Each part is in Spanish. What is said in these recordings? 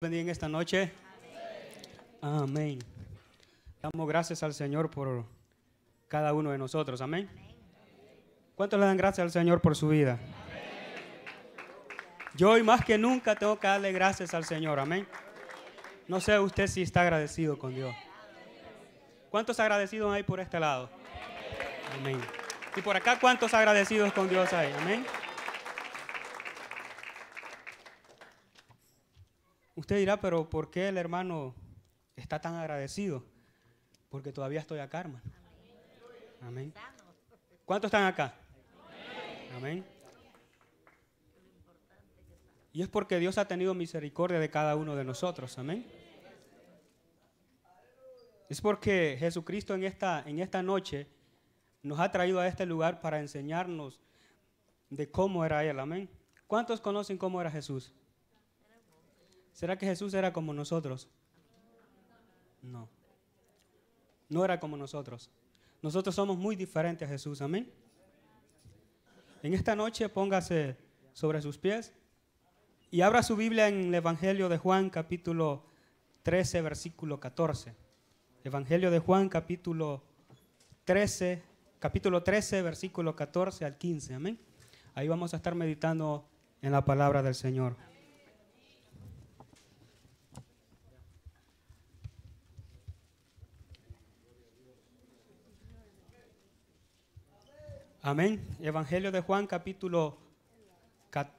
Bendiga en esta noche. Amén. Damos gracias al Señor por cada uno de nosotros. Amén. ¿Cuántos le dan gracias al Señor por su vida? Yo hoy más que nunca tengo que darle gracias al Señor. Amén. No sé usted si está agradecido con Dios. ¿Cuántos agradecidos hay por este lado? Amén. Y por acá, ¿cuántos agradecidos con Dios hay? Amén. Usted dirá, pero ¿por qué el hermano está tan agradecido? Porque todavía estoy acá, hermano. Amén. ¿Cuántos están acá? Amén. Y es porque Dios ha tenido misericordia de cada uno de nosotros. Amén. Es porque Jesucristo en esta, en esta noche nos ha traído a este lugar para enseñarnos de cómo era Él. Amén. ¿Cuántos conocen cómo era Jesús? ¿Será que Jesús era como nosotros? No. No era como nosotros. Nosotros somos muy diferentes a Jesús, amén. En esta noche póngase sobre sus pies y abra su Biblia en el Evangelio de Juan capítulo 13, versículo 14. Evangelio de Juan capítulo 13, capítulo 13, versículo 14 al 15, amén. Ahí vamos a estar meditando en la palabra del Señor. Amén. Evangelio de Juan capítulo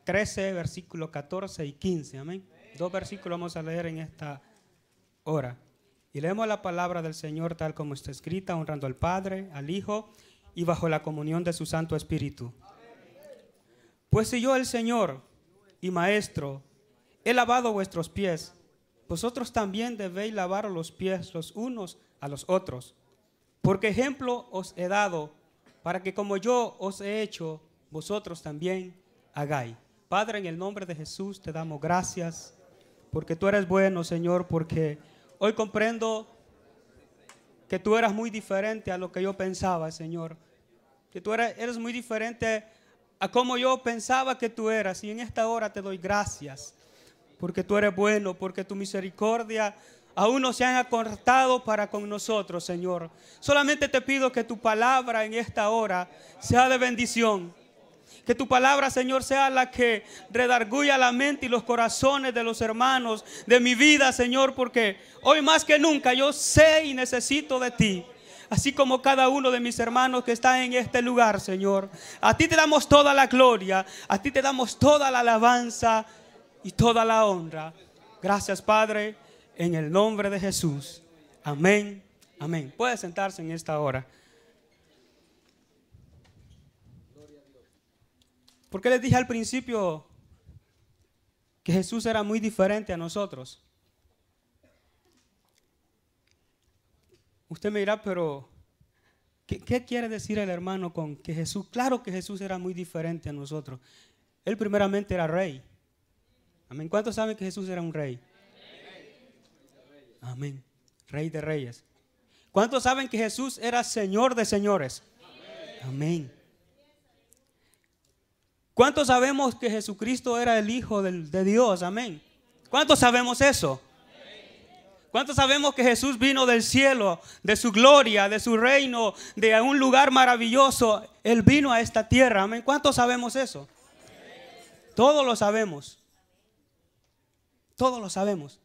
13, versículos 14 y 15. Amén. Dos versículos vamos a leer en esta hora. Y leemos la palabra del Señor tal como está escrita, honrando al Padre, al Hijo y bajo la comunión de su Santo Espíritu. Pues si yo el Señor y Maestro he lavado vuestros pies, vosotros también debéis lavar los pies los unos a los otros, porque ejemplo os he dado para que como yo os he hecho, vosotros también hagáis. Padre, en el nombre de Jesús te damos gracias, porque tú eres bueno, Señor, porque hoy comprendo que tú eras muy diferente a lo que yo pensaba, Señor. Que tú eres, muy diferente a como yo pensaba que tú eras. Y en esta hora te doy gracias, porque tú eres bueno, porque tu misericordia aún no se han acortado para con nosotros, Señor. Solamente te pido que tu palabra en esta hora sea de bendición. Que tu palabra, Señor, sea la que redarguya la mente y los corazones de los hermanos de mi vida, Señor, porque hoy más que nunca yo sé y necesito de ti así como cada uno de mis hermanos que está en este lugar, Señor. A ti te damos toda la gloria, a ti te damos toda la alabanza y toda la honra. Gracias, Padre. En el nombre de Jesús. Amén. Amén. Puede sentarse en esta hora. Porque les dije al principio que Jesús era muy diferente a nosotros? Usted me dirá, pero ¿qué, ¿qué, quiere decir el hermano con que Jesús? Claro que Jesús era muy diferente a nosotros. Él primeramente era rey. Amén. ¿Cuántos saben que Jesús era un rey? Amén. Rey de reyes. ¿Cuántos saben que Jesús era Señor de señores? Amén. ¿Cuántos sabemos que Jesucristo era el Hijo de Dios? Amén. ¿Cuántos sabemos eso? ¿Cuántos sabemos que Jesús vino del cielo, de su gloria, de su reino, de un lugar maravilloso? Él vino a esta tierra. Amén. ¿Cuántos sabemos eso? Todos lo sabemos. Todos lo sabemos.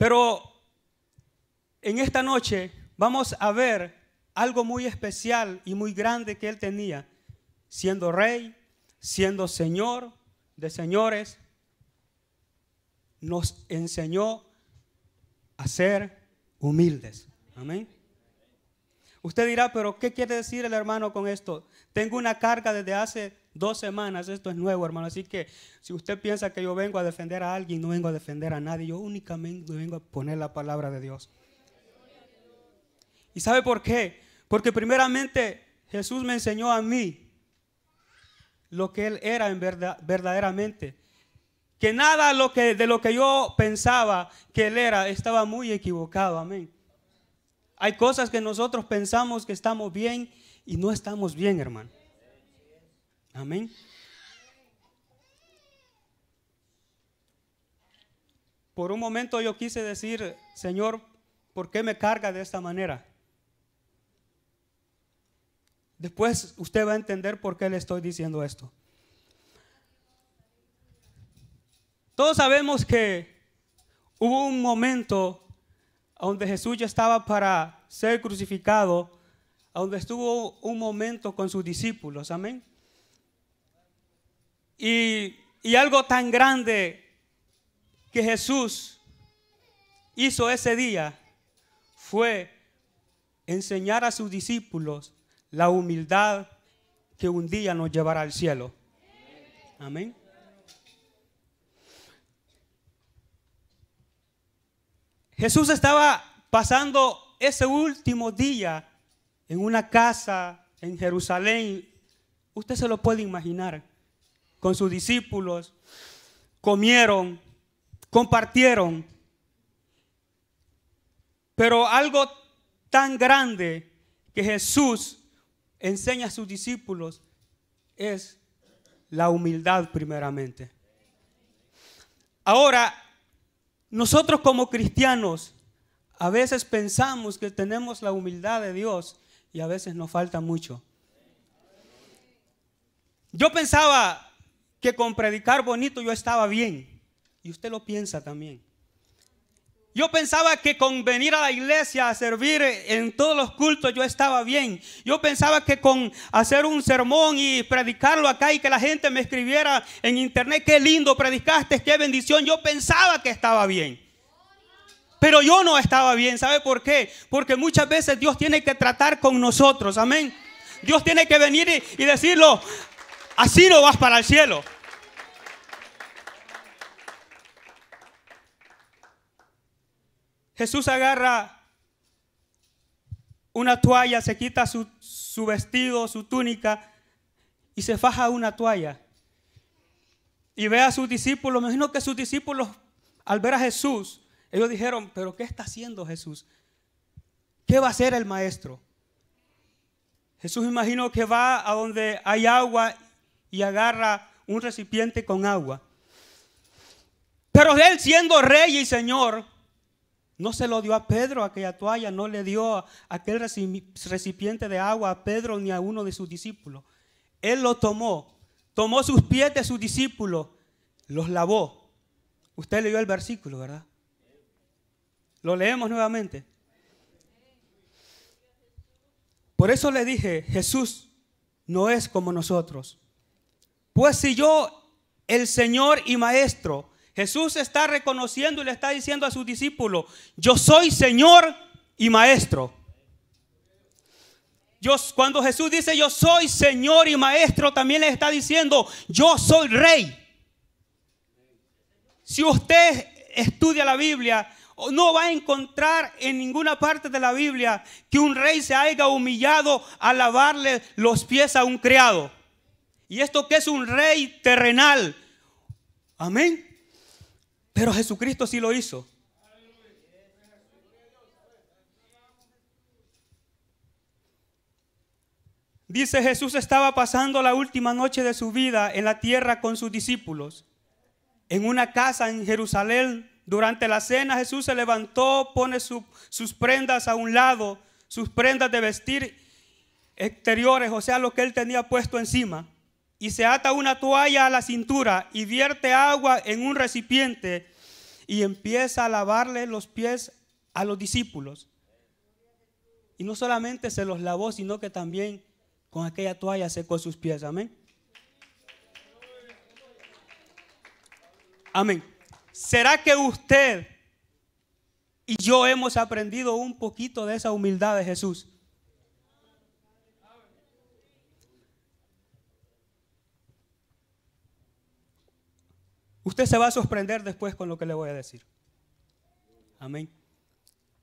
Pero en esta noche vamos a ver algo muy especial y muy grande que él tenía, siendo rey, siendo señor de señores, nos enseñó a ser humildes. Amén. Usted dirá, pero ¿qué quiere decir el hermano con esto? Tengo una carga desde hace dos semanas, esto es nuevo, hermano. Así que si usted piensa que yo vengo a defender a alguien, no vengo a defender a nadie, yo únicamente vengo a poner la palabra de Dios. ¿Y sabe por qué? Porque primeramente Jesús me enseñó a mí lo que Él era en verdad, verdaderamente. Que nada lo que, de lo que yo pensaba que Él era estaba muy equivocado. Amén. Hay cosas que nosotros pensamos que estamos bien y no estamos bien, hermano. Amén. Por un momento yo quise decir, Señor, ¿por qué me carga de esta manera? Después usted va a entender por qué le estoy diciendo esto. Todos sabemos que hubo un momento donde Jesús ya estaba para ser crucificado, donde estuvo un momento con sus discípulos, amén. Y, algo tan grande que Jesús hizo ese día fue enseñar a sus discípulos la humildad que un día nos llevará al cielo. Amén. Jesús estaba pasando ese último día en una casa en Jerusalén. Usted se lo puede imaginar con sus discípulos, comieron, compartieron. Pero algo tan grande que Jesús enseña a sus discípulos es la humildad primeramente. Ahora, nosotros como cristianos a veces pensamos que tenemos la humildad de Dios y a veces nos falta mucho. Yo pensaba que con predicar bonito yo estaba bien. Y usted lo piensa también. Yo pensaba que con venir a la iglesia a servir en todos los cultos yo estaba bien. Yo pensaba que con hacer un sermón y predicarlo acá y que la gente me escribiera en internet, qué lindo predicaste, qué bendición. Yo pensaba que estaba bien. Pero yo no estaba bien. ¿Sabe por qué? Porque muchas veces Dios tiene que tratar con nosotros. Amén. Dios tiene que venir y, y decirlo, Así no vas para el cielo. Jesús agarra una toalla, se quita su, vestido, su túnica y se faja una toalla. Y ve a sus discípulos. imagino que sus discípulos, al ver a Jesús, ellos dijeron, pero ¿qué está haciendo Jesús? ¿Qué va a hacer el maestro? Jesús imagino que va a donde hay agua y agarra un recipiente con agua. Pero él siendo rey y señor, no se lo dio a Pedro aquella toalla, no le dio aquel recipiente de agua a Pedro ni a uno de sus discípulos. Él lo tomó, tomó sus pies de sus discípulos, los lavó. Usted leyó el versículo, ¿verdad? Lo leemos nuevamente. Por eso le dije, Jesús no es como nosotros. Pues si yo, el Señor y Maestro, Jesús está reconociendo y le está diciendo a sus discípulos, yo soy Señor y Maestro. cuando Jesús dice yo soy Señor y Maestro, también le está diciendo yo soy Rey. Si usted estudia la Biblia, no va a encontrar en ninguna parte de la Biblia que un rey se haya humillado a lavarle los pies a un criado. Y esto que es un rey terrenal. Amén. Pero Jesucristo sí lo hizo. Dice Jesús estaba pasando la última noche de su vida en la tierra con sus discípulos. En una casa en Jerusalén, durante la cena Jesús se levantó, pone sus prendas a un lado, sus prendas de vestir exteriores, o sea, lo que él tenía puesto encima y se ata una toalla a la cintura y vierte agua en un recipiente y empieza a lavarle los pies a los discípulos. Y no solamente se los lavó, sino que también con aquella toalla secó sus pies. Amén. Amén. ¿Será que usted y yo hemos aprendido un poquito de esa humildad de Jesús? Usted se va a sorprender después con lo que le voy a decir. Amén.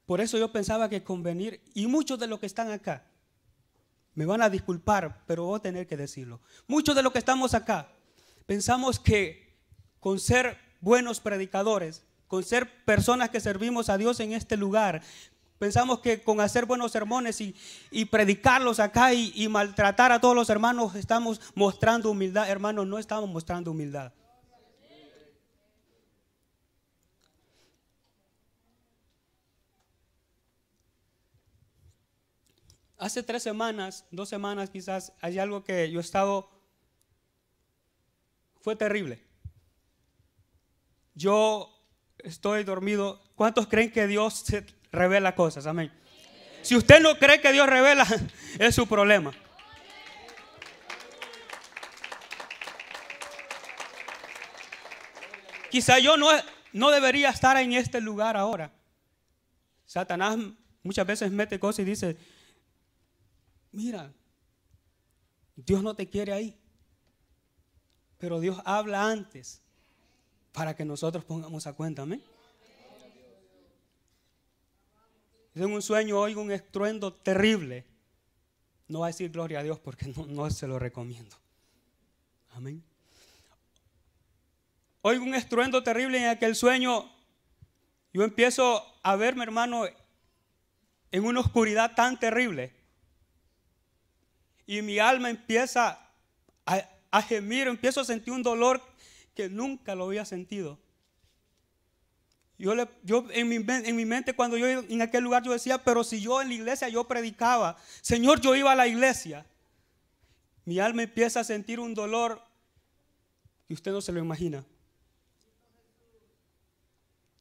Por eso yo pensaba que convenir, y muchos de los que están acá, me van a disculpar, pero voy a tener que decirlo. Muchos de los que estamos acá, pensamos que con ser buenos predicadores, con ser personas que servimos a Dios en este lugar, Pensamos que con hacer buenos sermones y, predicarlos acá y, maltratar a todos los hermanos estamos mostrando humildad. Hermanos, no estamos mostrando humildad. hace tres semanas, dos semanas quizás, hay algo que yo he estado... Fue terrible. Yo estoy dormido. ¿Cuántos creen que Dios revela cosas? Amén. Si usted no cree que Dios revela, es su problema. Quizá yo no, no debería estar en este lugar ahora. Satanás muchas veces mete cosas y dice, mira, Dios no te quiere ahí, pero Dios habla antes para que nosotros pongamos a cuenta, amén. En un sueño oigo un estruendo terrible. No va a decir gloria a Dios porque no, se lo recomiendo. Amén. Oigo un estruendo terrible en aquel sueño. Yo empiezo a verme, hermano, en una oscuridad tan terrible y mi alma empieza a, gemir, empiezo a sentir un dolor que nunca lo había sentido. Yo, yo en, mi, mente cuando yo en aquel lugar yo decía, pero si yo en la iglesia yo predicaba, Señor, yo iba a la iglesia. Mi alma empieza a sentir un dolor que usted no se lo imagina.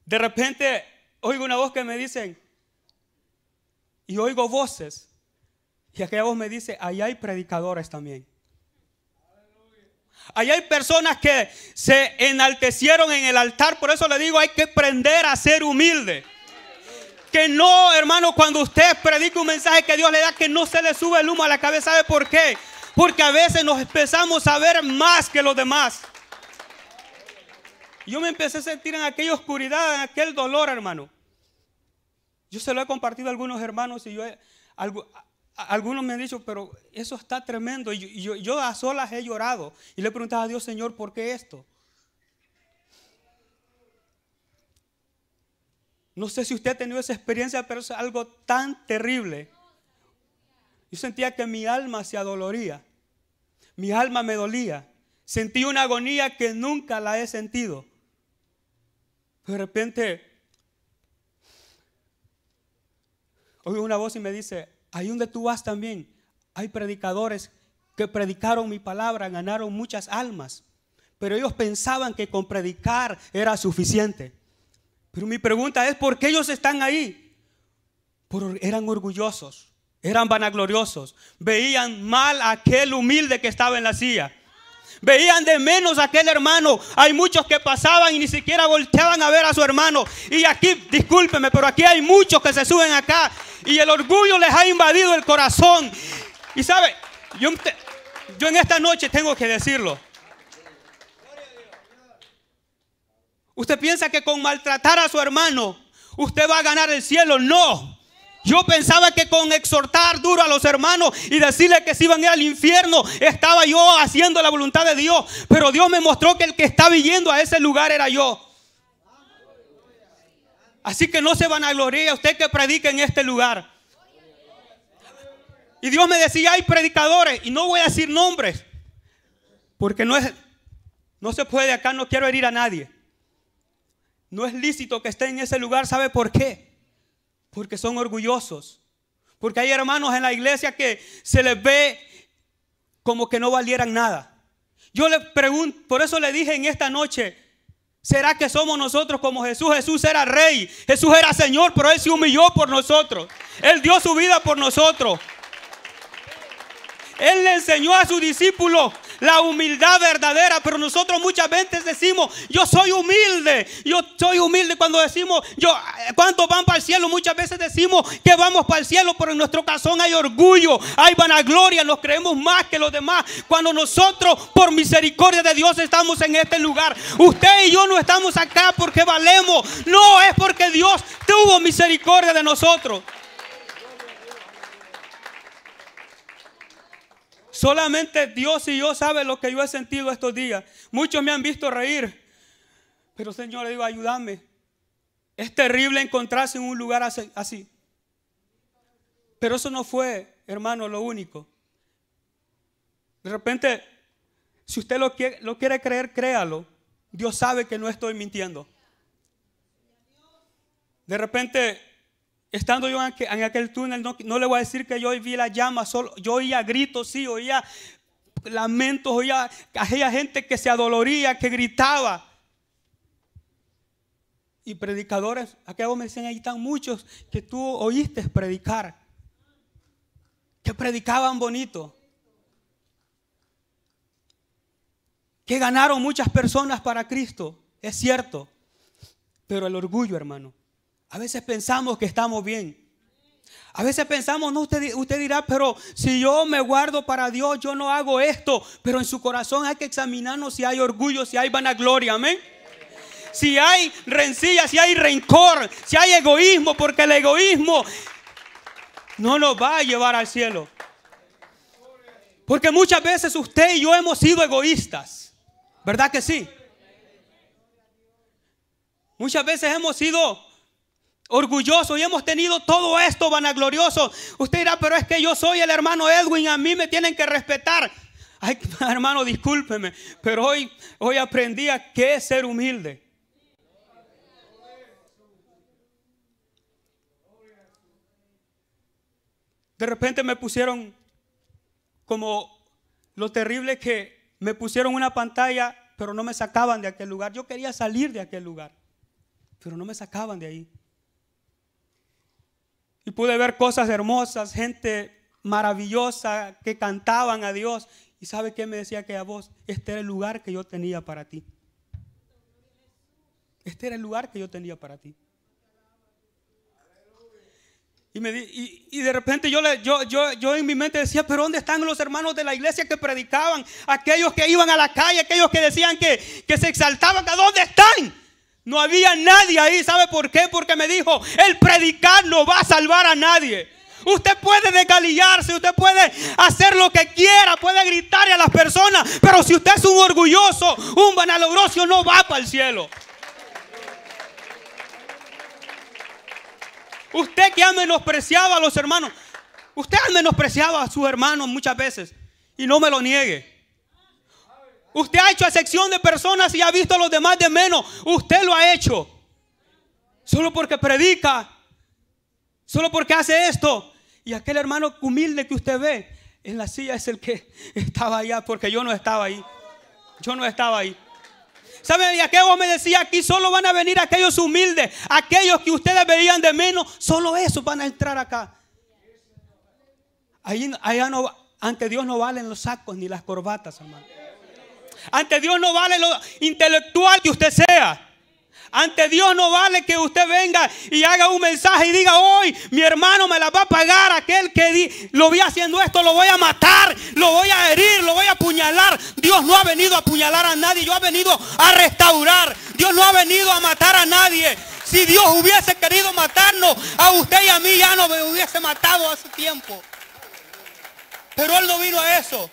De repente oigo una voz que me dicen, y oigo voces y aquella voz me dice, allá hay predicadores también. Allá hay personas que se enaltecieron en el altar. Por eso le digo, hay que aprender a ser humilde. Que no, hermano, cuando usted predica un mensaje que Dios le da, que no se le sube el humo a la cabeza. ¿Sabe por qué? Porque a veces nos empezamos a ver más que los demás. Yo me empecé a sentir en aquella oscuridad, en aquel dolor, hermano. Yo se lo he compartido a algunos hermanos y yo he, algunos me han dicho, pero eso está tremendo. Yo, yo, a solas he llorado y le he a Dios, Señor, ¿por qué esto? No sé si usted ha tenido esa experiencia, pero es algo tan terrible. Yo sentía que mi alma se adoloría. Mi alma me dolía. Sentí una agonía que nunca la he sentido. De repente, oigo una voz y me dice, Ahí donde tú vas también, hay predicadores que predicaron mi palabra, ganaron muchas almas, pero ellos pensaban que con predicar era suficiente. Pero mi pregunta es, ¿por qué ellos están ahí? eran orgullosos, eran vanagloriosos, veían mal a aquel humilde que estaba en la silla. Veían de menos a aquel hermano. Hay muchos que pasaban y ni siquiera volteaban a ver a su hermano. Y aquí, discúlpeme, pero aquí hay muchos que se suben acá y el orgullo les ha invadido el corazón. Y sabe, yo, en esta noche tengo que decirlo. Usted piensa que con maltratar a su hermano usted va a ganar el cielo. No. Yo pensaba que con exhortar duro a los hermanos y decirles que se iban a ir al infierno, estaba yo haciendo la voluntad de Dios. Pero Dios me mostró que el que estaba yendo a ese lugar era yo. Así que no se van a gloria usted que predique en este lugar. Y Dios me decía, hay predicadores, y no voy a decir nombres, porque no, es, no se puede acá, no quiero herir a nadie. No es lícito que esté en ese lugar, ¿sabe por qué? porque son orgullosos. Porque hay hermanos en la iglesia que se les ve como que no valieran nada. Yo le pregunto, por eso le dije en esta noche, ¿será que somos nosotros como Jesús? Jesús era rey, Jesús era Señor, pero Él se humilló por nosotros. Él dio su vida por nosotros. Él le enseñó a sus discípulos la humildad verdadera. Pero nosotros muchas veces decimos, yo soy humilde, yo soy humilde. Cuando decimos, yo, ¿cuántos van para el cielo? Muchas veces decimos que vamos para el cielo, pero en nuestro corazón hay orgullo, hay vanagloria, nos creemos más que los demás. Cuando nosotros, por misericordia de Dios, estamos en este lugar, usted y yo no estamos acá porque valemos, no es porque Dios tuvo misericordia de nosotros. Solamente Dios y yo sabe lo que yo he sentido estos días. Muchos me han visto reír. Pero Señor, le digo, ayúdame. Es terrible encontrarse en un lugar así. Pero eso no fue, hermano, lo único. De repente, si usted lo quiere, lo quiere creer, créalo. Dios sabe que no estoy mintiendo. De repente Estando yo en aquel, túnel, no, le voy a decir que yo vi la llama, solo, yo oía gritos, sí, oía lamentos, oía aquella gente que se adoloría, que gritaba. Y predicadores, acá me dicen, ahí están muchos que tú oíste predicar, que predicaban bonito, que ganaron muchas personas para Cristo, es cierto, pero el orgullo, hermano, a veces pensamos que estamos bien. A veces pensamos, no, usted, usted dirá, pero si yo me guardo para Dios, yo no hago esto. Pero en su corazón hay que examinarnos si hay orgullo, si hay vanagloria, amén si hay rencilla, si hay rencor, si hay egoísmo, porque el egoísmo no nos va a llevar al cielo. Porque muchas veces usted y yo hemos sido egoístas, ¿verdad que sí? Muchas veces hemos sido orgulloso y hemos tenido todo esto vanaglorioso. Usted dirá, pero es que yo soy el hermano Edwin, a mí me tienen que respetar. Ay, hermano, discúlpeme, pero hoy, hoy aprendí a qué es ser humilde. De repente me pusieron como lo terrible que me pusieron una pantalla, pero no me sacaban de aquel lugar. Yo quería salir de aquel lugar, pero no me sacaban de ahí. Y pude ver cosas hermosas, gente maravillosa que cantaban a Dios. ¿Y sabe qué me decía aquella voz? Este era el lugar que yo tenía para ti. Este era el lugar que yo tenía para ti. Y, me y, de repente yo, yo, en mi mente decía, pero ¿dónde están los hermanos de la iglesia que predicaban? Aquellos que iban a la calle, aquellos que decían que, se exaltaban, ¿a dónde están? No había nadie ahí. ¿Sabe por qué? Porque me dijo, el predicar no va a salvar a nadie. Usted puede decalillarse, usted puede hacer lo que quiera, puede gritarle a las personas, pero si usted es un orgulloso, un banalogrocio, no va para el cielo. Usted que ha menospreciado a los hermanos, usted ha menospreciado a sus hermanos muchas veces y no me lo niegue. Usted ha hecho sección de personas y ha visto a los demás de menos. Usted lo ha hecho. Solo porque predica. Solo porque hace esto. Y aquel hermano humilde que usted ve en la silla es el que estaba allá porque yo no estaba ahí. Yo no estaba ahí. ¿Saben? Y aquello me decía, aquí solo van a venir aquellos humildes, aquellos que ustedes veían de menos, solo esos van a entrar acá. Ahí, allá no, ante Dios no valen los sacos ni las corbatas, hermano. Ante Dios no vale lo intelectual que usted sea. Ante Dios no vale que usted venga y haga un mensaje y diga, hoy mi hermano me la va a pagar aquel que lo vi haciendo esto, lo voy a matar, lo voy a herir, lo voy a apuñalar. Dios no ha venido a apuñalar a nadie, yo he venido a restaurar. Dios no ha venido a matar a nadie. Si Dios hubiese querido matarnos, a usted y a mí ya no me hubiese matado hace tiempo. Pero Él no vino a eso.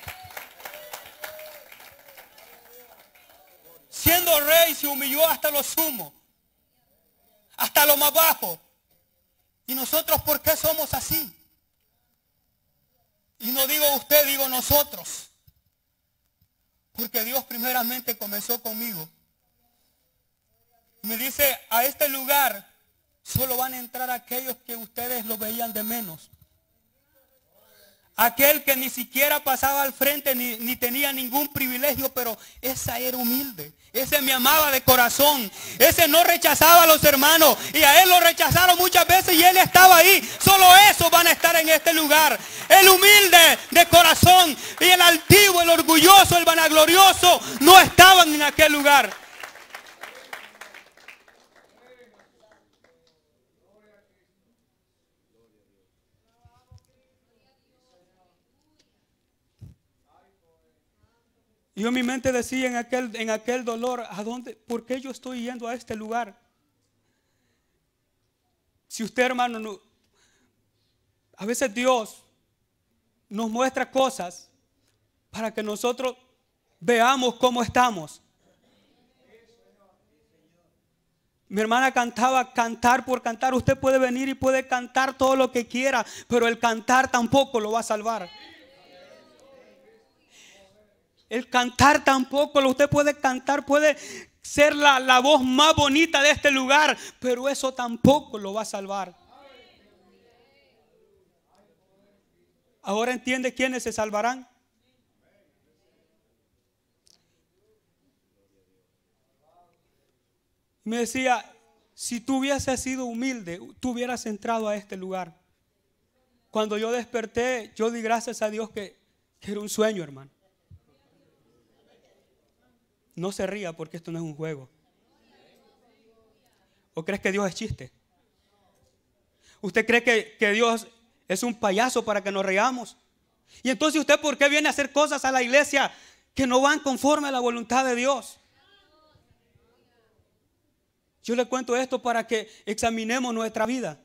siendo rey, se humilló hasta lo sumo, hasta lo más bajo. ¿Y nosotros por qué somos así? Y no digo usted, digo nosotros. Porque Dios primeramente comenzó conmigo. Me dice, a este lugar solo van a entrar aquellos que ustedes lo veían de menos. Aquel que ni siquiera pasaba al frente ni, ni, tenía ningún privilegio, pero esa era humilde. Ese me amaba de corazón. Ese no rechazaba a los hermanos. Y a él lo rechazaron muchas veces y él estaba ahí. Solo esos van a estar en este lugar. El humilde de corazón y el altivo, el orgulloso, el vanaglorioso no estaban en aquel lugar. Yo en mi mente decía en aquel, en aquel dolor, ¿a dónde? ¿Por qué yo estoy yendo a este lugar? Si usted, hermano, a veces Dios nos muestra cosas para que nosotros veamos cómo estamos. Mi hermana cantaba cantar por cantar. Usted puede venir y puede cantar todo lo que quiera, pero el cantar tampoco lo va a salvar. El cantar tampoco, usted puede cantar, puede ser la, voz más bonita de este lugar, pero eso tampoco lo va a salvar. Ahora entiende quiénes se salvarán. Me decía, si tú hubieses sido humilde, tú hubieras entrado a este lugar. Cuando yo desperté, yo di gracias a Dios que era un sueño, hermano. No se ría porque esto no es un juego. ¿O crees que Dios es chiste? ¿Usted cree que, Dios es un payaso para que nos reamos? Y entonces usted, ¿por qué viene a hacer cosas a la iglesia que no van conforme a la voluntad de Dios? Yo le cuento esto para que examinemos nuestra vida.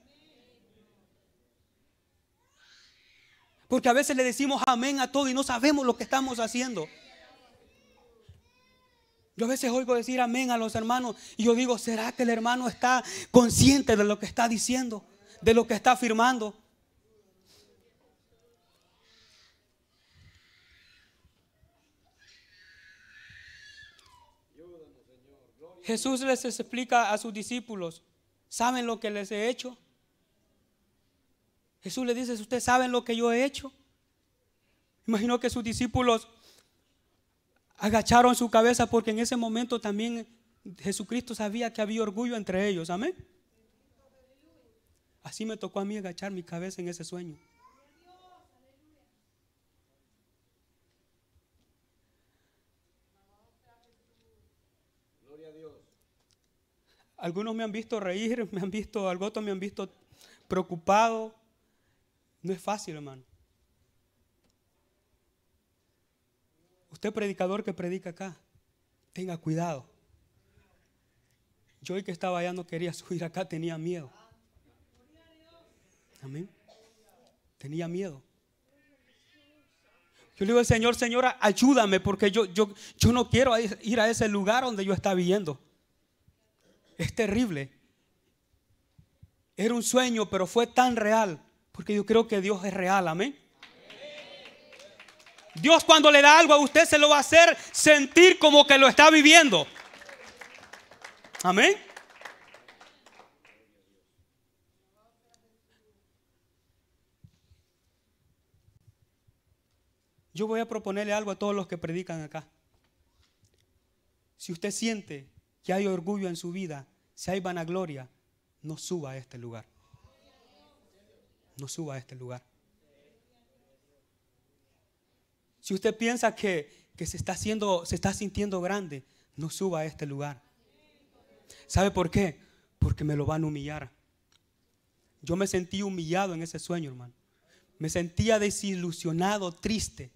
Porque a veces le decimos amén a todo y no sabemos lo que estamos haciendo. Yo a veces oigo decir amén a los hermanos y yo digo, ¿será que el hermano está consciente de lo que está diciendo? De lo que está afirmando. Jesús les explica a sus discípulos, ¿saben lo que les he hecho? Jesús les dice, ¿ustedes saben lo que yo he hecho? Imagino que sus discípulos agacharon su cabeza porque en ese momento también Jesucristo sabía que había orgullo entre ellos. Amén. Así me tocó a mí agachar mi cabeza en ese sueño. Algunos me han visto reír, me han visto, algunos me han visto preocupado. No es fácil, hermano. Usted predicador que predica acá, tenga cuidado. Yo el que estaba allá no quería subir acá, tenía miedo. Amén. Tenía miedo. Yo le digo al Señor, Señora, ayúdame porque yo, yo, yo no quiero ir a ese lugar donde yo estaba viviendo. Es terrible. Era un sueño, pero fue tan real. Porque yo creo que Dios es real, amén. Dios cuando le da algo a usted se lo va a hacer sentir como que lo está viviendo. Amén. Yo voy a proponerle algo a todos los que predican acá. Si usted siente que hay orgullo en su vida, si hay vanagloria, no suba a este lugar. No suba a este lugar. Si usted piensa que, se, está haciendo, se está sintiendo grande, no suba a este lugar. ¿Sabe por qué? Porque me lo van a humillar. Yo me sentí humillado en ese sueño, hermano. Me sentía desilusionado, triste.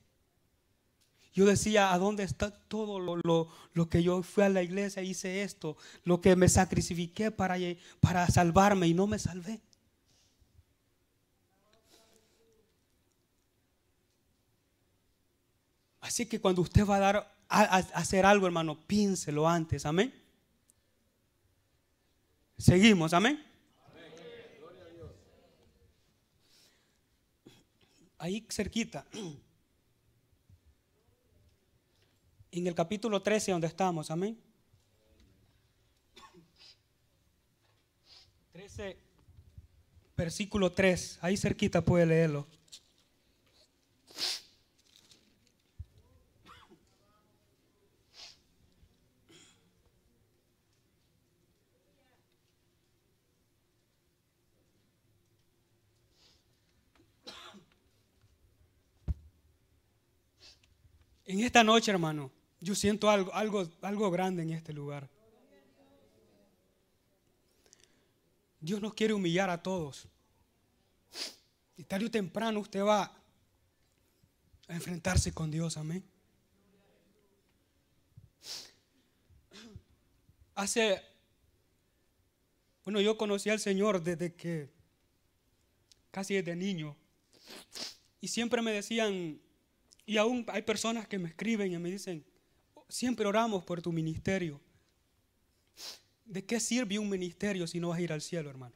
Yo decía, ¿a dónde está todo lo, que yo fui a la iglesia, hice esto, lo que me sacrifiqué para, para salvarme y no me salvé? Así que cuando usted va a dar a, hacer algo, hermano, piénselo antes, amén. Seguimos, amén. Ahí cerquita, en el capítulo 13 donde estamos, amén. 13, versículo 3, ahí cerquita puede leerlo. En esta noche, hermano, yo siento algo, algo, algo grande en este lugar. Dios nos quiere humillar a todos. Y tarde o temprano usted va a enfrentarse con Dios, amén. Hace, bueno, yo conocí al Señor desde que, casi desde niño, y siempre me decían, y aún hay personas que me escriben y me dicen, siempre oramos por tu ministerio. ¿De qué sirve un ministerio si no vas a ir al cielo, hermano?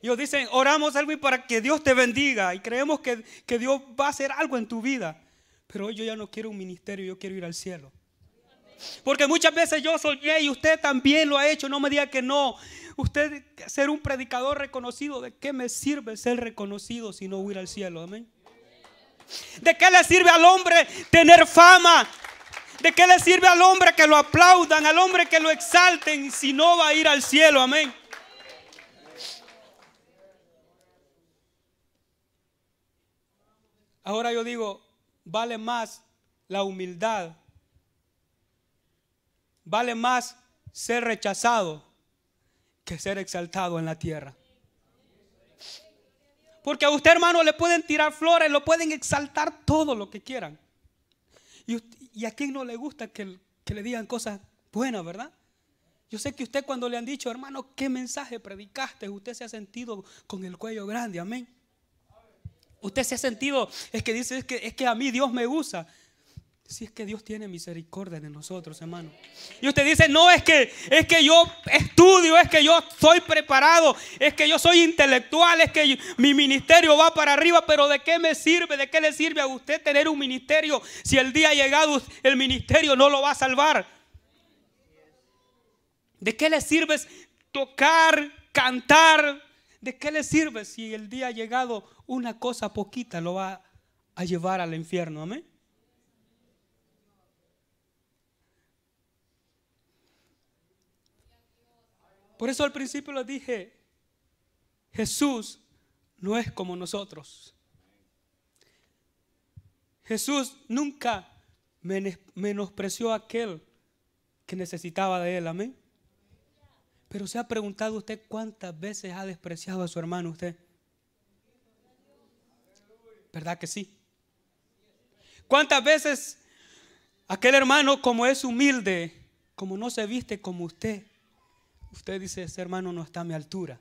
Y Ellos dicen, oramos, para que Dios te bendiga y creemos que, Dios va a hacer algo en tu vida. Pero hoy yo ya no quiero un ministerio, yo quiero ir al cielo. Porque muchas veces yo soy y usted también lo ha hecho, no me diga que no. Usted ser un predicador reconocido, ¿de qué me sirve ser reconocido si no voy al cielo? Amén. ¿De qué le sirve al hombre tener fama? ¿De qué le sirve al hombre que lo aplaudan, al hombre que lo exalten si no va a ir al cielo? Amén. Ahora yo digo, vale más la humildad, vale más ser rechazado que ser exaltado en la tierra. Porque a usted, hermano, le pueden tirar flores, lo pueden exaltar todo lo que quieran. Y, a quién no le gusta que, le digan cosas buenas, ¿verdad? Yo sé que usted cuando le han dicho, hermano, ¿qué mensaje predicaste? Usted se ha sentido con el cuello grande, amén. Usted se ha sentido, es que dice, es que, es que a mí Dios me usa. Si es que Dios tiene misericordia de nosotros, hermano. Y usted dice, no, es que, es que yo estudio, es que yo soy preparado, es que yo soy intelectual, es que mi ministerio va para arriba, pero ¿de qué me sirve? ¿De qué le sirve a usted tener un ministerio si el día llegado el ministerio no lo va a salvar? ¿De qué le sirve tocar, cantar? ¿De qué le sirve si el día llegado una cosa poquita lo va a llevar al infierno? Amén. Por eso al principio les dije, Jesús no es como nosotros. Jesús nunca menospreció a aquel que necesitaba de él, amén. Pero se ha preguntado usted cuántas veces ha despreciado a su hermano usted. ¿Verdad que sí? ¿Cuántas veces aquel hermano como es humilde, como no se viste como usted, Usted dice, ese hermano no está a mi altura.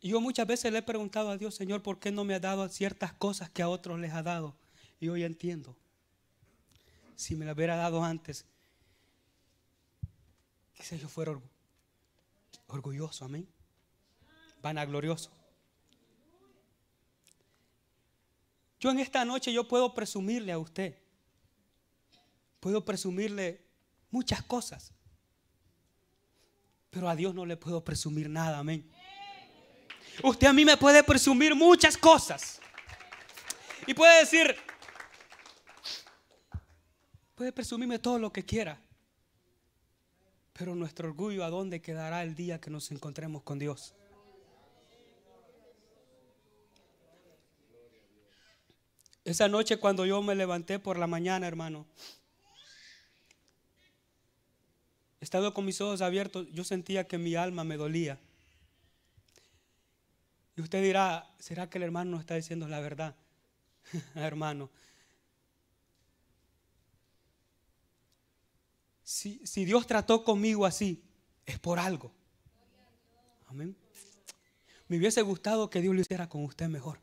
Yo muchas veces le he preguntado a Dios, Señor, ¿por qué no me ha dado ciertas cosas que a otros les ha dado? Y hoy entiendo. Si me la hubiera dado antes, quizás yo fuera orgulloso, amén. Vanaglorioso. Yo en esta noche yo puedo presumirle a usted Puedo presumirle muchas cosas, pero a Dios no le puedo presumir nada, amén. Usted a mí me puede presumir muchas cosas. Y puede decir, puede presumirme todo lo que quiera. Pero nuestro orgullo, ¿a dónde quedará el día que nos encontremos con Dios? Esa noche cuando yo me levanté por la mañana, hermano, estado con mis ojos abiertos, yo sentía que mi alma me dolía. Y usted dirá, ¿será que el hermano no está diciendo la verdad? hermano. Si, Dios trató conmigo así, es por algo. Amén. Me hubiese gustado que Dios lo hiciera con usted mejor.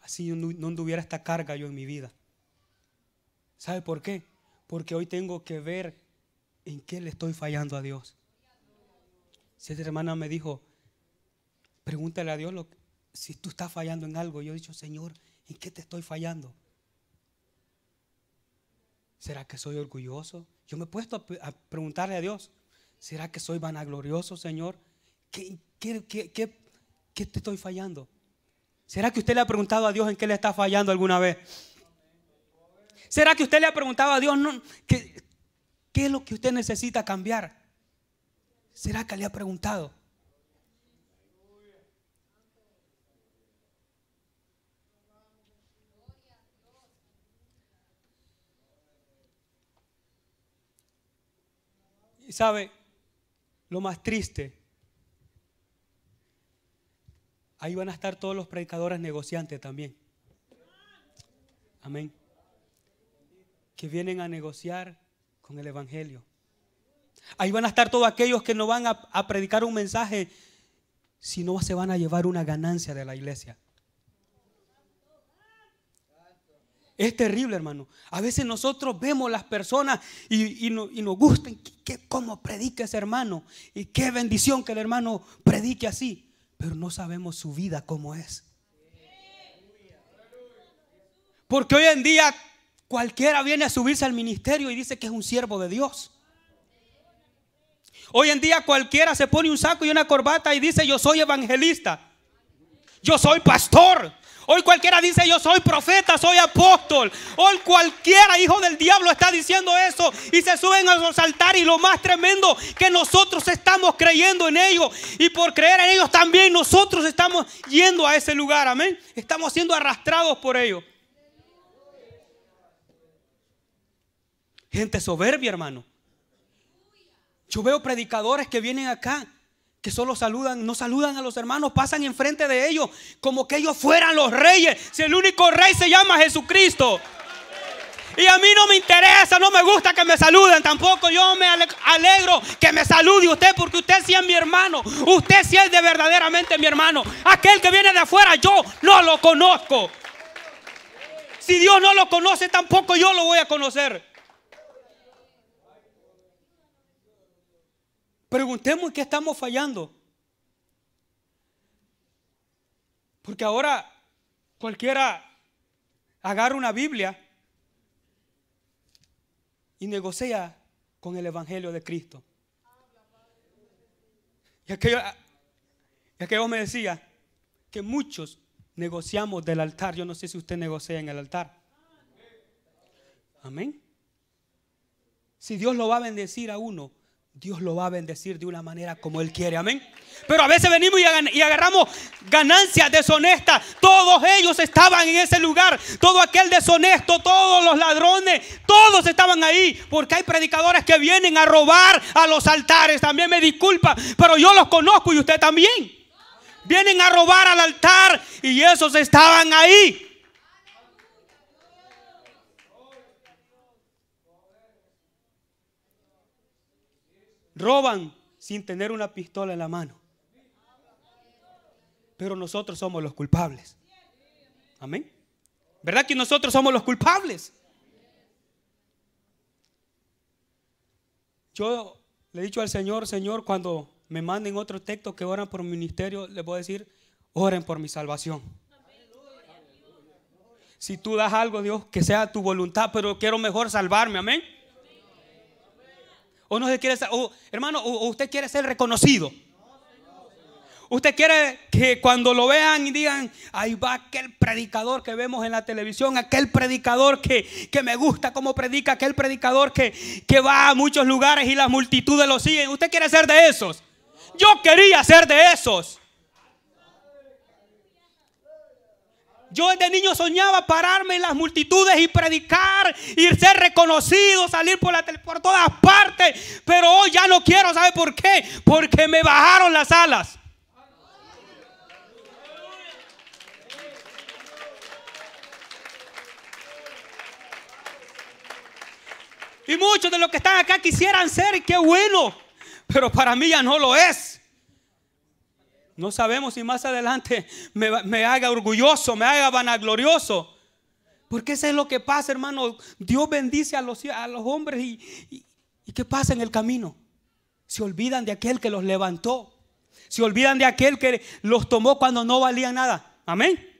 Así no, no tuviera esta carga yo en mi vida. ¿Sabe por qué? Porque hoy tengo que ver ¿en qué le estoy fallando a Dios? Si esta hermana me dijo, pregúntale a Dios lo, si tú estás fallando en algo. Yo he dicho, Señor, ¿en qué te estoy fallando? ¿Será que soy orgulloso? Yo me he puesto a, preguntarle a Dios, ¿será que soy vanaglorioso, Señor? ¿Qué, qué, qué, qué, qué te estoy fallando? ¿Será que usted le ha preguntado a Dios en qué le está fallando alguna vez? ¿Será que usted le ha preguntado a Dios no, que, ¿Qué es lo que usted necesita cambiar? ¿Será que le ha preguntado? Y sabe, lo más triste, ahí van a estar todos los predicadores negociantes también. Amén. Que vienen a negociar con el Evangelio. Ahí van a estar todos aquellos que no van a, predicar un mensaje, Si no se van a llevar una ganancia de la iglesia. Es terrible, hermano. A veces nosotros vemos las personas y, nos gustan que, cómo predica ese hermano. Y qué bendición que el hermano predique así. Pero no sabemos su vida cómo es. Porque hoy en día Cualquiera viene a subirse al ministerio y dice que es un siervo de Dios. Hoy en día cualquiera se pone un saco y una corbata y dice yo soy evangelista. Yo soy pastor. Hoy cualquiera dice yo soy profeta, soy apóstol. Hoy cualquiera hijo del diablo está diciendo eso y se suben a los altares y lo más tremendo que nosotros estamos creyendo en ellos y por creer en ellos también nosotros estamos yendo a ese lugar, amén. Estamos siendo arrastrados por ellos. Gente soberbia, hermano. Yo veo predicadores que vienen acá, que solo saludan, no saludan a los hermanos, pasan enfrente de ellos, como que ellos fueran los reyes, si el único rey se llama Jesucristo. Y a mí no me interesa, no me gusta que me saluden. Tampoco yo me alegro que me salude usted porque usted si es mi hermano. Usted si es de verdaderamente mi hermano. Aquel que viene de afuera yo no lo conozco. Si Dios no lo conoce, tampoco yo lo voy a conocer. Preguntemos qué estamos fallando. Porque ahora cualquiera agarra una Biblia y negocia con el Evangelio de Cristo. Y aquello, y aquello me decía que muchos negociamos del altar. Yo no sé si usted negocia en el altar. Amén. Si Dios lo va a bendecir a uno, Dios lo va a bendecir de una manera como Él quiere. Amén. Pero a veces venimos y agarramos ganancias deshonestas. Todos ellos estaban en ese lugar. Todo aquel deshonesto, todos los ladrones, todos estaban ahí. Porque hay predicadores que vienen a robar a los altares. También me disculpa, pero yo los conozco y usted también. Vienen a robar al altar y esos estaban ahí. roban sin tener una pistola en la mano. Pero nosotros somos los culpables. Amén. ¿Verdad que nosotros somos los culpables? Yo le he dicho al Señor, Señor, cuando me manden otro texto que oran por mi ministerio, les voy a decir, oren por mi salvación. Si tú das algo, Dios, que sea tu voluntad, pero quiero mejor salvarme, amén. O no se quiere ser, hermano, o, usted quiere ser reconocido. Usted quiere que cuando lo vean y digan, ahí va aquel predicador que vemos en la televisión, aquel predicador que, me gusta cómo predica, aquel predicador que, que va a muchos lugares y las multitudes lo siguen. Usted quiere ser de esos. Yo quería ser de esos. Yo desde niño soñaba pararme en las multitudes y predicar, y ser reconocido, salir por, por todas partes. Pero hoy ya no quiero, ¿sabe por qué? Porque me bajaron las alas. Y muchos de los que están acá quisieran ser, y qué bueno. Pero para mí ya no lo es. No sabemos si más adelante me, haga orgulloso, me haga vanaglorioso. Porque eso es lo que pasa, hermano. Dios bendice a los, hombres y, y, y ¿qué pasa en el camino? Se olvidan de aquel que los levantó. Se olvidan de aquel que los tomó cuando no valían nada. Amén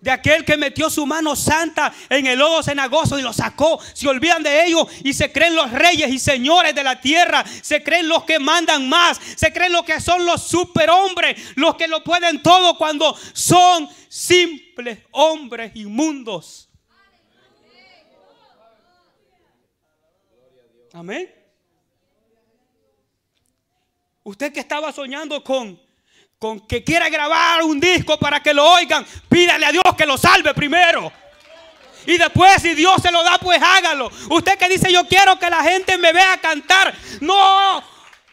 de aquel que metió su mano santa en el lodo cenagoso y lo sacó. Se olvidan de ellos y se creen los reyes y señores de la tierra. Se creen los que mandan más. Se creen los que son los superhombres, los que lo pueden todo cuando son simples hombres inmundos. Amén. Usted que estaba soñando con con que quiera grabar un disco para que lo oigan, pídale a Dios que lo salve primero. Y después si Dios se lo da, pues hágalo. Usted que dice, yo quiero que la gente me vea cantar. No,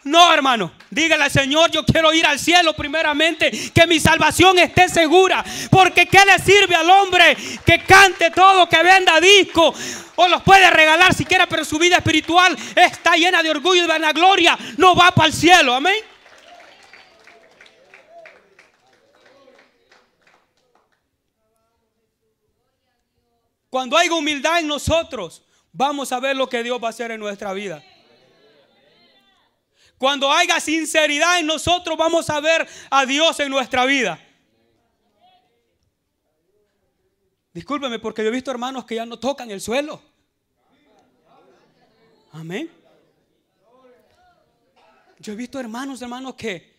no, hermano. Dígale al Señor, yo quiero ir al cielo primeramente, que mi salvación esté segura. Porque ¿qué le sirve al hombre que cante todo, que venda disco? O los puede regalar siquiera, pero su vida espiritual está llena de orgullo y vanagloria. No va para el cielo. Amén. Cuando haya humildad en nosotros, vamos a ver lo que Dios va a hacer en nuestra vida. Cuando haya sinceridad en nosotros, vamos a ver a Dios en nuestra vida. Discúlpeme porque yo he visto hermanos que ya no tocan el suelo. Amén. Yo he visto hermanos, hermanos que,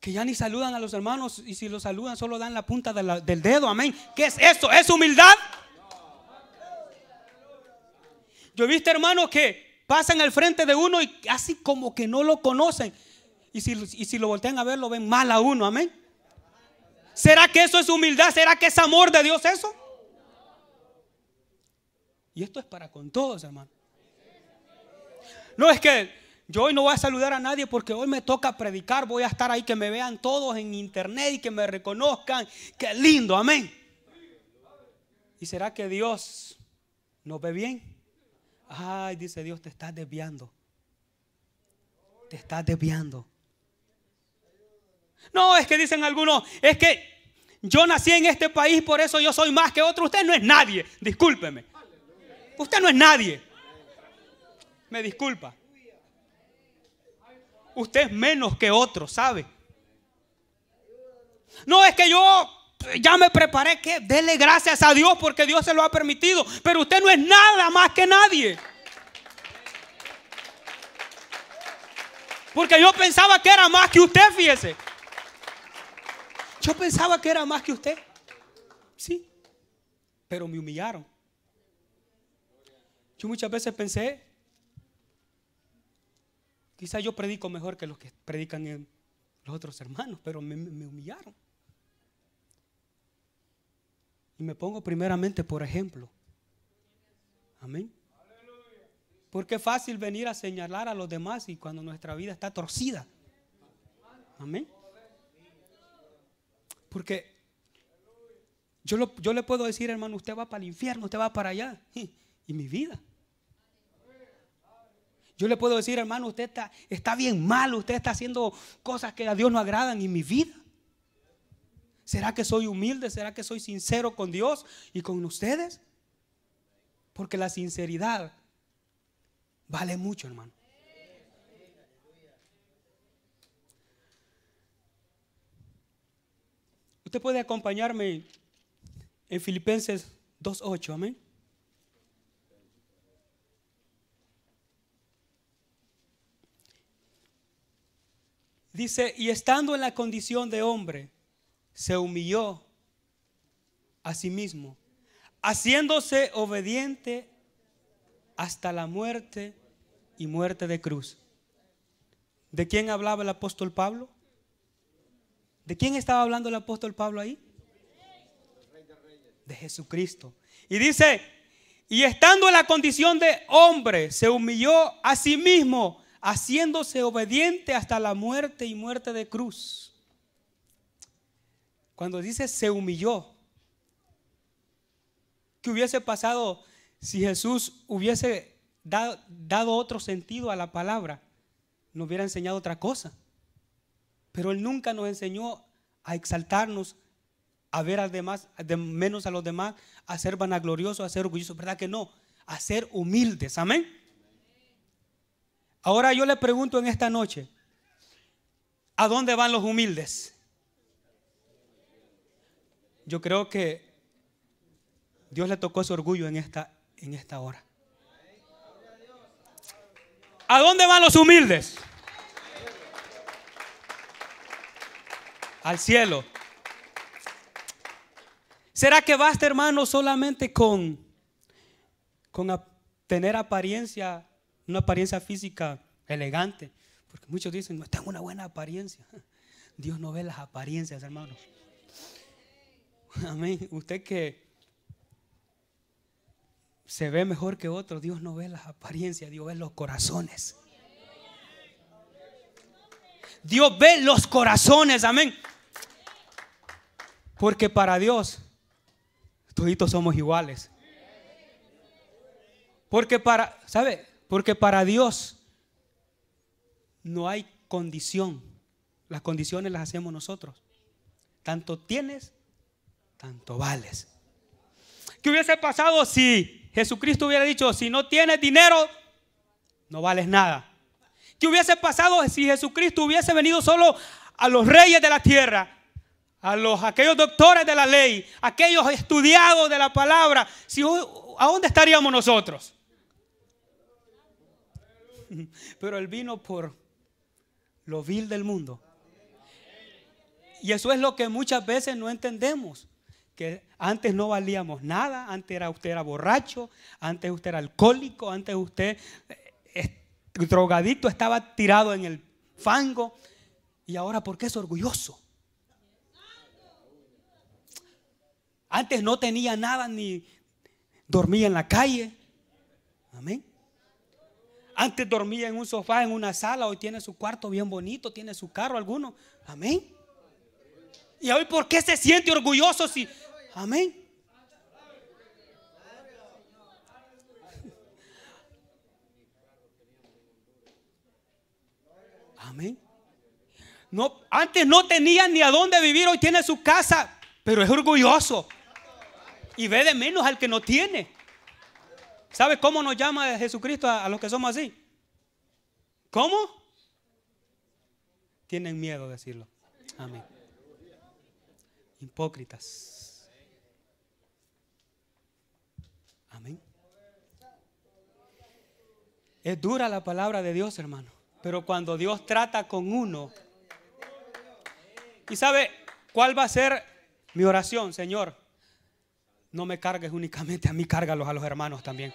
que ya ni saludan a los hermanos y si los saludan solo dan la punta del dedo. Amén. ¿Qué es eso? ¿Es humildad? Yo he visto hermanos que pasan al frente de uno y así como que no lo conocen. Y si, lo voltean a ver, lo ven mal a uno, amén. ¿Será que eso es humildad? ¿Será que es amor de Dios eso? Y esto es para con todos, hermano. No es que yo hoy no voy a saludar a nadie porque hoy me toca predicar, voy a estar ahí, que me vean todos en internet y que me reconozcan. Qué lindo, amén. ¿Y será que Dios nos ve bien? Ay, dice Dios, te estás desviando. Te estás desviando. No, es que dicen algunos, es que yo nací en este país, por eso yo soy más que otro. Usted no es nadie, discúlpeme. Usted no es nadie. Me disculpa. Usted es menos que otro, ¿sabe? No, es que yo ya me preparé, que dele gracias a Dios porque Dios se lo ha permitido. Pero usted no es nada más que nadie. Porque yo pensaba que era más que usted, fíjese. Yo pensaba que era más que usted. Sí. Pero me humillaron. Yo muchas veces pensé, quizás yo predico mejor que los que predican los otros hermanos, pero me humillaron. Y me pongo primeramente por ejemplo. Amén. Porque es fácil venir a señalar a los demás y cuando nuestra vida está torcida. Amén. Porque yo, yo le puedo decir, hermano, usted va para el infierno, usted va para allá. Y mi vida. Yo le puedo decir, hermano, usted está, está bien mal, usted está haciendo cosas que a Dios no agradan. Y mi vida. ¿Será que soy humilde? ¿Será que soy sincero con Dios y con ustedes? Porque la sinceridad vale mucho, hermano. Usted puede acompañarme en Filipenses 2.8, amén. Dice, y estando en la condición de hombre, se humilló a sí mismo, haciéndose obediente hasta la muerte y muerte de cruz. ¿De quién hablaba el apóstol Pablo? ¿De quién estaba hablando el apóstol Pablo ahí? De Jesucristo. Y dice, y estando en la condición de hombre, se humilló a sí mismo, haciéndose obediente hasta la muerte y muerte de cruz. Cuando dice se humilló, ¿qué hubiese pasado si Jesús hubiese dado, otro sentido a la palabra? Nos hubiera enseñado otra cosa. Pero Él nunca nos enseñó a exaltarnos, a ver al demás, de menos a los demás, a ser vanagloriosos, a ser orgullosos, ¿verdad que no? A ser humildes, amén. Ahora yo le pregunto en esta noche, ¿a dónde van los humildes? yo creo que Dios le tocó su orgullo en esta, en esta hora. ¿A dónde van los humildes? Al cielo. ¿Será que basta, hermano, solamente con, con tener apariencia, una apariencia física elegante? Porque muchos dicen, no tengo una buena apariencia. Dios no ve las apariencias, hermanos. Amén. Usted que se ve mejor que otro, Dios no ve las apariencias, Dios ve los corazones. Dios ve los corazones, amén. Porque para Dios, Todos somos iguales. Porque para, ¿sabe? Porque para Dios no hay condición. Las condiciones las hacemos nosotros. Tanto tienes tanto vales. ¿Qué hubiese pasado si Jesucristo hubiera dicho, si no tienes dinero, no vales nada? ¿Qué hubiese pasado si Jesucristo hubiese venido solo a los reyes de la tierra? A los aquellos doctores de la ley, aquellos estudiados de la palabra, si, ¿a dónde estaríamos nosotros? Pero él vino por lo vil del mundo. Y eso es lo que muchas veces no entendemos que antes no valíamos nada, antes usted era borracho, antes usted era alcohólico, antes usted eh, drogadito estaba tirado en el fango y ahora por qué es orgulloso? Antes no tenía nada ni dormía en la calle. Amén. Antes dormía en un sofá, en una sala, hoy tiene su cuarto bien bonito, tiene su carro alguno. Amén. ¿Y hoy por qué se siente orgulloso si Amén. Amén. No, antes no tenía ni a dónde vivir, hoy tiene su casa, pero es orgulloso. Y ve de menos al que no tiene. ¿Sabe cómo nos llama Jesucristo a, los que somos así? ¿Cómo? Tienen miedo de decirlo. Amén. Hipócritas. Es dura la palabra de Dios, hermano. Pero cuando Dios trata con uno. ¿Y sabe cuál va a ser mi oración, Señor? No me cargues únicamente a mí, cárgalos a los hermanos también.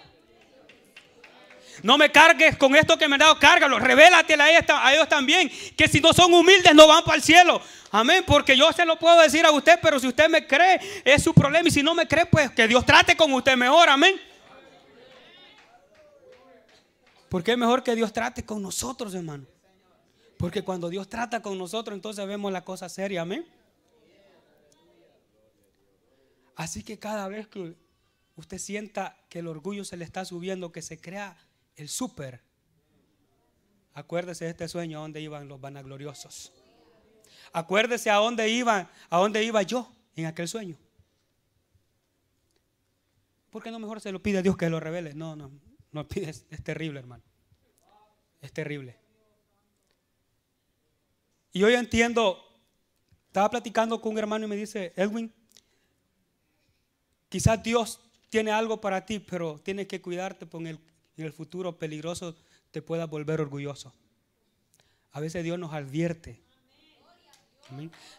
No me cargues con esto que me han dado, cárgalos. Revélatela a ellos también. Que si no son humildes, no van para el cielo. Amén. Porque yo se lo puedo decir a usted, pero si usted me cree, es su problema. Y si no me cree, pues que Dios trate con usted mejor. Amén. Porque es mejor que Dios trate con nosotros, hermano. Porque cuando Dios trata con nosotros, entonces vemos la cosa seria, amén. Así que cada vez que usted sienta que el orgullo se le está subiendo, que se crea el súper, acuérdese de este sueño a dónde iban los vanagloriosos. Acuérdese a dónde iba, a dónde iba yo en aquel sueño. ¿Por qué no mejor se lo pide a Dios que lo revele? No, no, no pides, es terrible, hermano. Es terrible. Y hoy entiendo, estaba platicando con un hermano y me dice, Edwin, quizás Dios tiene algo para ti, pero tienes que cuidarte porque en el, futuro peligroso te puedas volver orgulloso. A veces Dios nos advierte.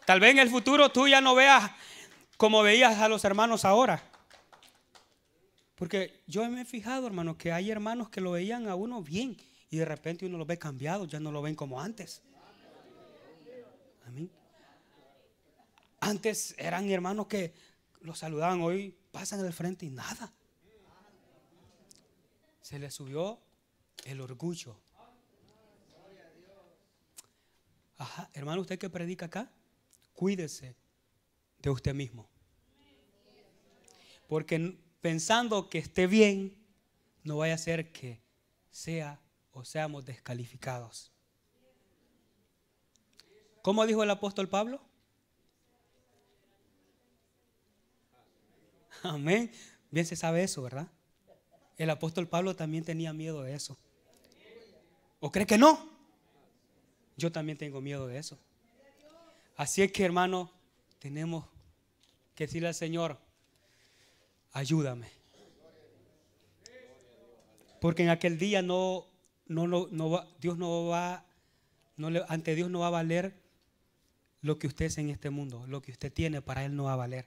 Tal vez en el futuro tú ya no veas como veías a los hermanos ahora. Porque yo me he fijado, hermano, que hay hermanos que lo veían a uno bien y de repente uno lo ve cambiado, ya no lo ven como antes. Amén. Antes eran hermanos que los saludaban, hoy pasan al frente y nada. Se le subió el orgullo. Ajá, hermano, usted que predica acá, cuídese de usted mismo. Porque pensando que esté bien, no vaya a ser que sea o seamos descalificados. ¿Cómo dijo el apóstol Pablo? Amén. Bien se sabe eso, ¿verdad? El apóstol Pablo también tenía miedo de eso. ¿O cree que no? Yo también tengo miedo de eso. Así es que, hermano, tenemos que decirle al Señor, ayúdame. Porque en aquel día no, Dios no va, ante Dios no va a valer lo que usted es en este mundo, lo que usted tiene para Él no va a valer.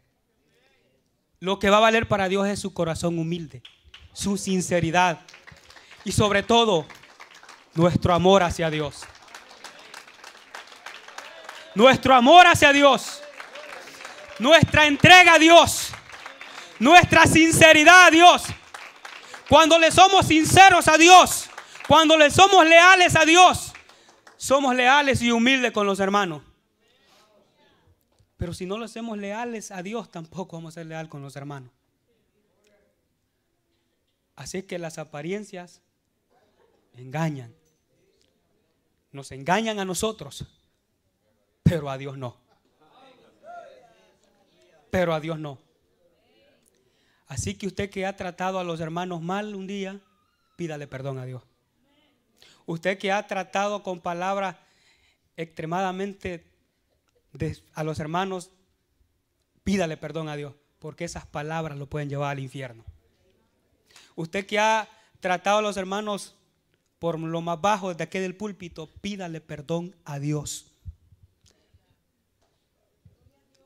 Lo que va a valer para Dios es su corazón humilde, su sinceridad y sobre todo nuestro amor hacia Dios. Nuestro amor hacia Dios. Nuestra entrega a Dios. Nuestra sinceridad a Dios. Cuando le somos sinceros a Dios. Cuando le somos leales a Dios. Somos leales y humildes con los hermanos. Pero si no lo hacemos leales a Dios, tampoco vamos a ser leales con los hermanos. Así que las apariencias engañan. Nos engañan a nosotros, pero a Dios no. Pero a Dios no. Así que usted que ha tratado a los hermanos mal un día, pídale perdón a Dios. Usted que ha tratado con palabras extremadamente a los hermanos, pídale perdón a Dios, porque esas palabras lo pueden llevar al infierno. Usted que ha tratado a los hermanos por lo más bajo desde aquí del púlpito, pídale perdón a Dios.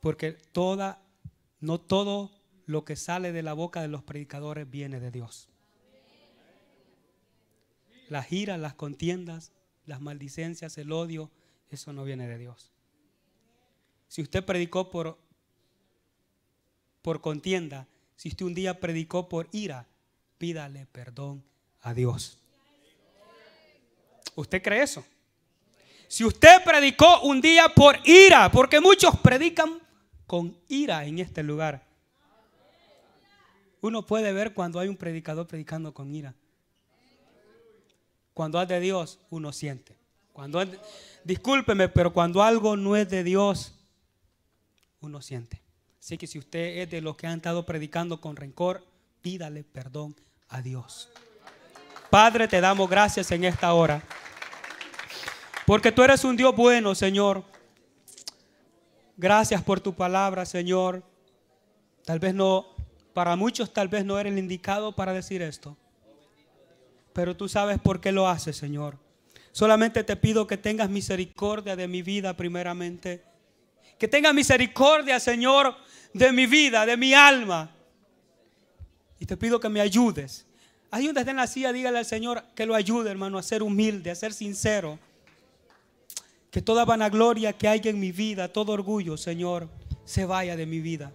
Porque toda, no todo lo que sale de la boca de los predicadores viene de Dios. Las giras, las contiendas, las maldicencias, el odio, eso no viene de Dios. Si usted predicó por, por contienda, si usted un día predicó por ira, pídale perdón a Dios. ¿Usted cree eso? Si usted predicó un día por ira, porque muchos predican con ira en este lugar, uno puede ver cuando hay un predicador predicando con ira. Cuando es de Dios, uno siente. Cuando discúlpeme, pero cuando algo no es de Dios, uno siente. Así que si usted es de los que han estado predicando con rencor, pídale perdón a Dios. Padre, te damos gracias en esta hora. Porque tú eres un Dios bueno, Señor. Gracias por tu palabra, Señor. Tal vez no para muchos tal vez no era el indicado para decir esto. Pero tú sabes por qué lo haces, Señor. Solamente te pido que tengas misericordia de mi vida primeramente. Que tengas misericordia, Señor, de mi vida, de mi alma. Y te pido que me ayudes. hay un desde en la silla, dígale al Señor que lo ayude, hermano, a ser humilde, a ser sincero. Que toda vanagloria que hay en mi vida, todo orgullo, Señor, se vaya de mi vida.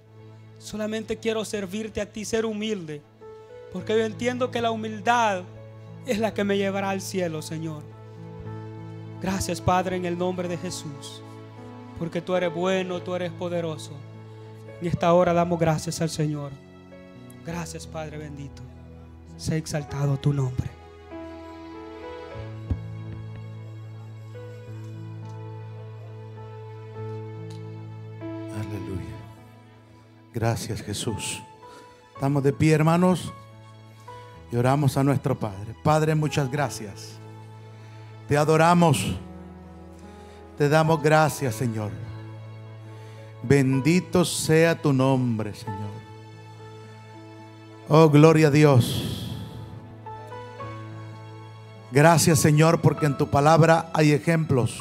Solamente quiero servirte a ti, ser humilde. Porque yo entiendo que la humildad es la que me llevará al cielo, Señor. Gracias, Padre, en el nombre de Jesús. Porque tú eres bueno, tú eres poderoso. Y esta hora damos gracias al Señor. Gracias, Padre bendito. Sea exaltado tu nombre. Gracias Jesús. Estamos de pie, hermanos, y oramos a nuestro Padre. Padre, muchas gracias. Te adoramos. Te damos gracias, Señor. Bendito sea tu nombre, Señor. Oh, gloria a Dios. Gracias, Señor, porque en tu palabra hay ejemplos.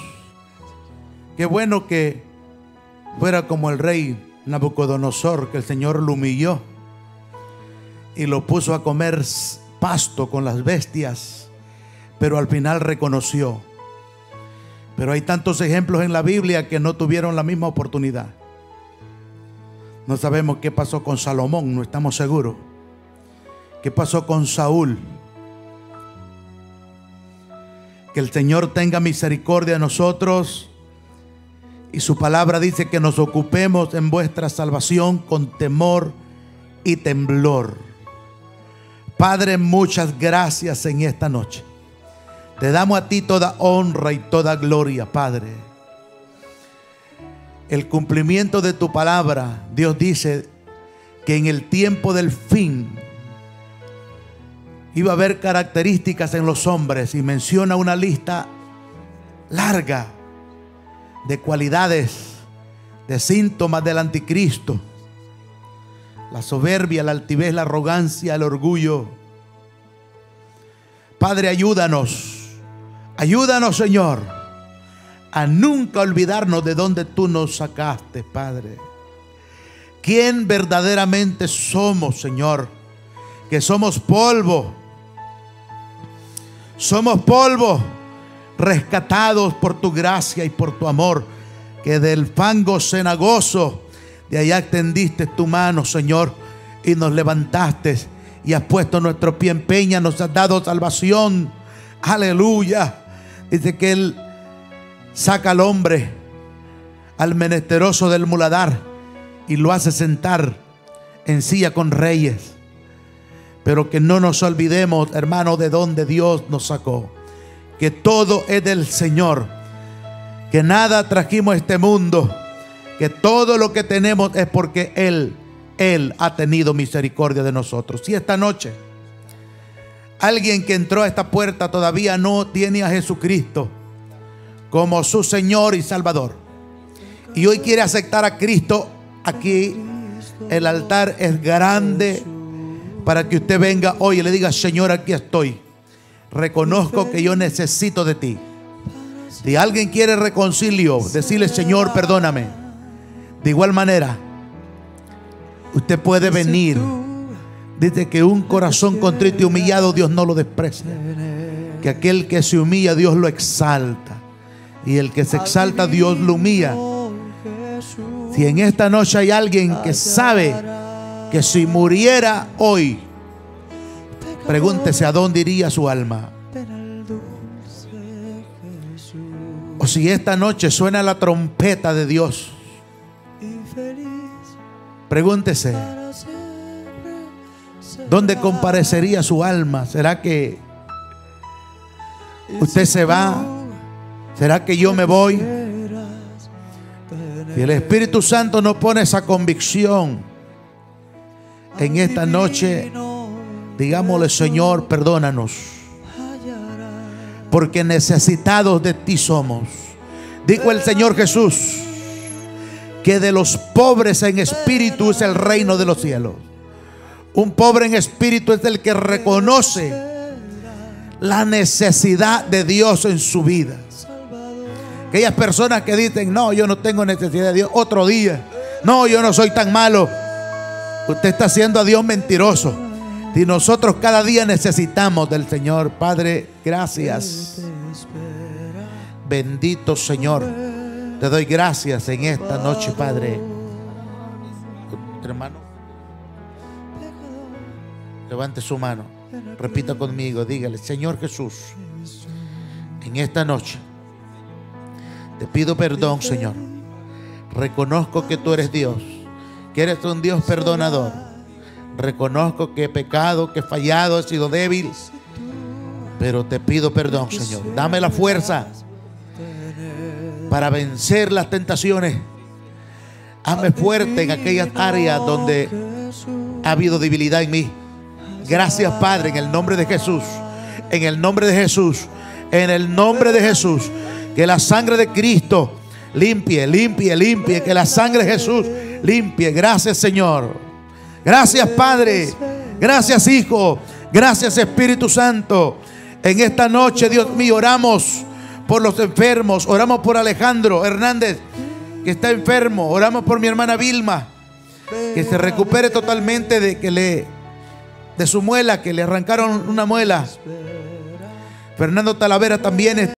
Qué bueno que fuera como el rey Nabucodonosor, que el Señor lo humilló y lo puso a comer pasto con las bestias, pero al final reconoció. Pero hay tantos ejemplos en la Biblia que no tuvieron la misma oportunidad. No sabemos qué pasó con Salomón, no estamos seguros. ¿Qué pasó con Saúl? Que el Señor tenga misericordia de nosotros y su palabra dice que nos ocupemos en vuestra salvación con temor y temblor. Padre, muchas gracias en esta noche. Te damos a ti toda honra y toda gloria, Padre. El cumplimiento de tu palabra, Dios dice que en el tiempo del fin iba a haber características en los hombres y menciona una lista larga de cualidades, de síntomas del anticristo. La soberbia, la altivez, la arrogancia, el orgullo. Padre, ayúdanos. Ayúdanos, Señor, a nunca olvidarnos de donde tú nos sacaste, Padre. ¿Quién verdaderamente somos, Señor? Que somos polvo. Somos polvo rescatados por tu gracia y por tu amor, que del fango cenagoso de allá extendiste tu mano, Señor, y nos levantaste y has puesto nuestro pie en peña, nos has dado salvación. Aleluya. Dice que Él saca al hombre, al menesteroso del muladar, y lo hace sentar en silla con reyes. Pero que no nos olvidemos, hermano, de donde Dios nos sacó que todo es del Señor, que nada trajimos a este mundo, que todo lo que tenemos es porque Él, Él ha tenido misericordia de nosotros. Y esta noche, alguien que entró a esta puerta todavía no tiene a Jesucristo como su Señor y Salvador. Y hoy quiere aceptar a Cristo aquí. El altar es grande para que usted venga hoy y le diga, Señor, aquí estoy reconozco que yo necesito de ti. Si alguien quiere reconcilio, decirle, Señor, perdóname. De igual manera, usted puede venir. Dice que un corazón contrito y humillado Dios no lo desprecia. Que aquel que se humilla Dios lo exalta. Y el que se exalta Dios lo humilla. Si en esta noche hay alguien que sabe que si muriera hoy, Pregúntese a dónde iría su alma. O si esta noche suena la trompeta de Dios. Pregúntese. ¿Dónde comparecería su alma? ¿Será que usted se va? ¿Será que yo me voy? y el Espíritu Santo no pone esa convicción en esta noche, Digámosle, Señor, perdónanos. Porque necesitados de ti somos. Dijo el Señor Jesús, que de los pobres en espíritu es el reino de los cielos. Un pobre en espíritu es el que reconoce la necesidad de Dios en su vida. Aquellas personas que dicen, no, yo no tengo necesidad de Dios, otro día, no, yo no soy tan malo. Usted está haciendo a Dios mentiroso. Si nosotros cada día necesitamos del Señor, Padre, gracias. Bendito Señor, te doy gracias en esta noche, Padre. Hermano, levante su mano, repita conmigo, dígale, Señor Jesús, en esta noche te pido perdón, Señor. Reconozco que tú eres Dios, que eres un Dios perdonador Reconozco que he pecado, que he fallado, he sido débil. Pero te pido perdón, Señor. Dame la fuerza para vencer las tentaciones. Hazme fuerte en aquellas áreas donde ha habido debilidad en mí. Gracias, Padre, en el nombre de Jesús. En el nombre de Jesús. En el nombre de Jesús. Que la sangre de Cristo limpie, limpie, limpie. Que la sangre de Jesús limpie. Gracias, Señor. Gracias Padre. Gracias Hijo. Gracias Espíritu Santo. En esta noche, Dios mío, oramos por los enfermos. Oramos por Alejandro Hernández, que está enfermo. Oramos por mi hermana Vilma, que se recupere totalmente de que le de su muela, que le arrancaron una muela. Fernando Talavera también está.